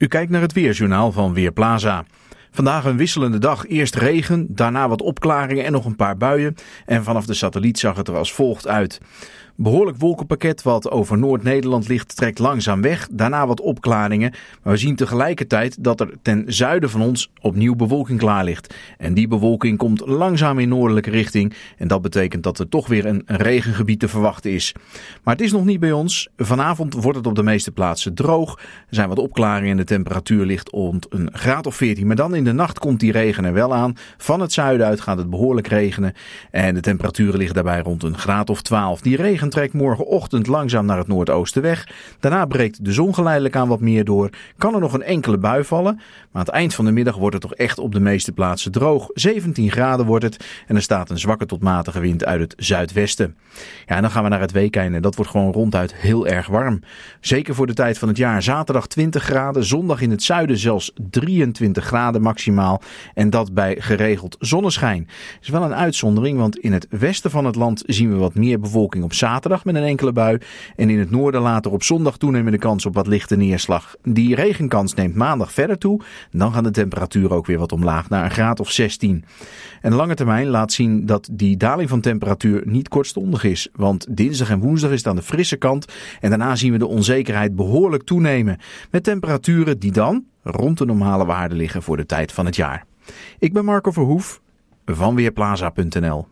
U kijkt naar het Weerjournaal van Weerplaza. Vandaag een wisselende dag. Eerst regen, daarna wat opklaringen en nog een paar buien. En vanaf de satelliet zag het er als volgt uit behoorlijk wolkenpakket wat over Noord-Nederland ligt trekt langzaam weg. Daarna wat opklaringen. Maar we zien tegelijkertijd dat er ten zuiden van ons opnieuw bewolking klaar ligt. En die bewolking komt langzaam in noordelijke richting. En dat betekent dat er toch weer een regengebied te verwachten is. Maar het is nog niet bij ons. Vanavond wordt het op de meeste plaatsen droog. Er zijn wat opklaringen en de temperatuur ligt rond een graad of 14. Maar dan in de nacht komt die regen er wel aan. Van het zuiden uit gaat het behoorlijk regenen. En de temperaturen liggen daarbij rond een graad of 12. Die regen trekt morgenochtend langzaam naar het noordoosten weg. Daarna breekt de zon geleidelijk aan wat meer door. Kan er nog een enkele bui vallen. Maar aan het eind van de middag wordt het toch echt op de meeste plaatsen droog. 17 graden wordt het. En er staat een zwakke tot matige wind uit het zuidwesten. Ja, en dan gaan we naar het weekend. En dat wordt gewoon ronduit heel erg warm. Zeker voor de tijd van het jaar. Zaterdag 20 graden. Zondag in het zuiden zelfs 23 graden maximaal. En dat bij geregeld zonneschijn. Is wel een uitzondering, want in het westen van het land zien we wat meer bewolking op zaterdag zaterdag met een enkele bui. En in het noorden later op zondag toenemende kans op wat lichte neerslag. Die regenkans neemt maandag verder toe. Dan gaan de temperaturen ook weer wat omlaag naar een graad of 16. En lange termijn laat zien dat die daling van temperatuur niet kortstondig is. Want dinsdag en woensdag is het aan de frisse kant. En daarna zien we de onzekerheid behoorlijk toenemen. Met temperaturen die dan rond de normale waarde liggen voor de tijd van het jaar. Ik ben Marco Verhoef van Weerplaza.nl.